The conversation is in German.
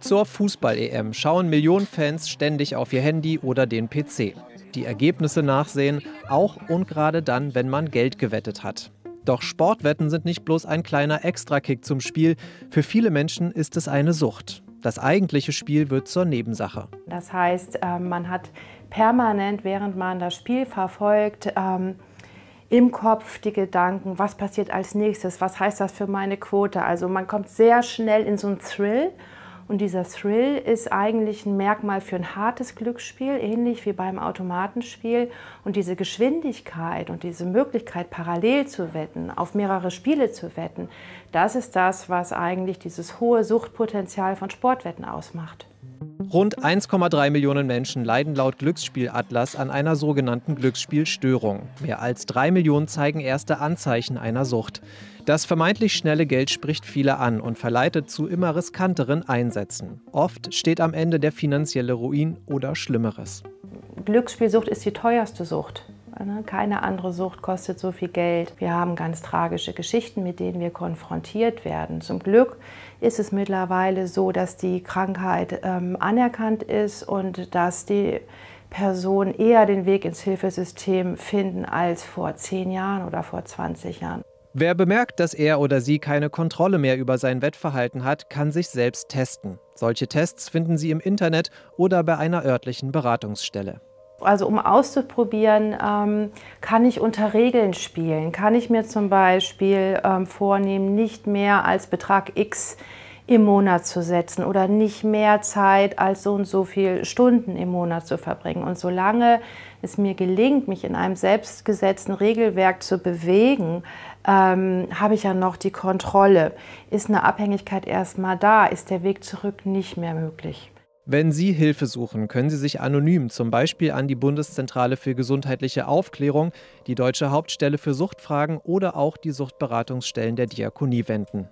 Zur Fußball-EM schauen Millionen Fans ständig auf ihr Handy oder den PC. Die Ergebnisse nachsehen, auch und gerade dann, wenn man Geld gewettet hat. Doch Sportwetten sind nicht bloß ein kleiner Extrakick zum Spiel. Für viele Menschen ist es eine Sucht. Das eigentliche Spiel wird zur Nebensache. Das heißt, ähm, man hat permanent, während man das Spiel verfolgt, ähm, im Kopf die Gedanken, was passiert als nächstes, was heißt das für meine Quote. Also man kommt sehr schnell in so einen Thrill. Und dieser Thrill ist eigentlich ein Merkmal für ein hartes Glücksspiel, ähnlich wie beim Automatenspiel. Und diese Geschwindigkeit und diese Möglichkeit, parallel zu wetten, auf mehrere Spiele zu wetten, das ist das, was eigentlich dieses hohe Suchtpotenzial von Sportwetten ausmacht. Rund 1,3 Millionen Menschen leiden laut Glücksspielatlas an einer sogenannten Glücksspielstörung. Mehr als 3 Millionen zeigen erste Anzeichen einer Sucht. Das vermeintlich schnelle Geld spricht viele an und verleitet zu immer riskanteren Einsätzen. Oft steht am Ende der finanzielle Ruin oder Schlimmeres. Glücksspielsucht ist die teuerste Sucht. Ne? Keine andere Sucht kostet so viel Geld. Wir haben ganz tragische Geschichten, mit denen wir konfrontiert werden. Zum Glück ist es mittlerweile so, dass die Krankheit ähm, anerkannt ist und dass die Personen eher den Weg ins Hilfesystem finden als vor zehn Jahren oder vor 20 Jahren. Wer bemerkt, dass er oder sie keine Kontrolle mehr über sein Wettverhalten hat, kann sich selbst testen. Solche Tests finden Sie im Internet oder bei einer örtlichen Beratungsstelle. Also um auszuprobieren, ähm, kann ich unter Regeln spielen? Kann ich mir zum Beispiel ähm, vornehmen, nicht mehr als Betrag X im Monat zu setzen oder nicht mehr Zeit als so und so viele Stunden im Monat zu verbringen. Und solange es mir gelingt, mich in einem selbstgesetzten Regelwerk zu bewegen, ähm, habe ich ja noch die Kontrolle. Ist eine Abhängigkeit erstmal da, ist der Weg zurück nicht mehr möglich. Wenn Sie Hilfe suchen, können Sie sich anonym zum Beispiel an die Bundeszentrale für gesundheitliche Aufklärung, die Deutsche Hauptstelle für Suchtfragen oder auch die Suchtberatungsstellen der Diakonie wenden.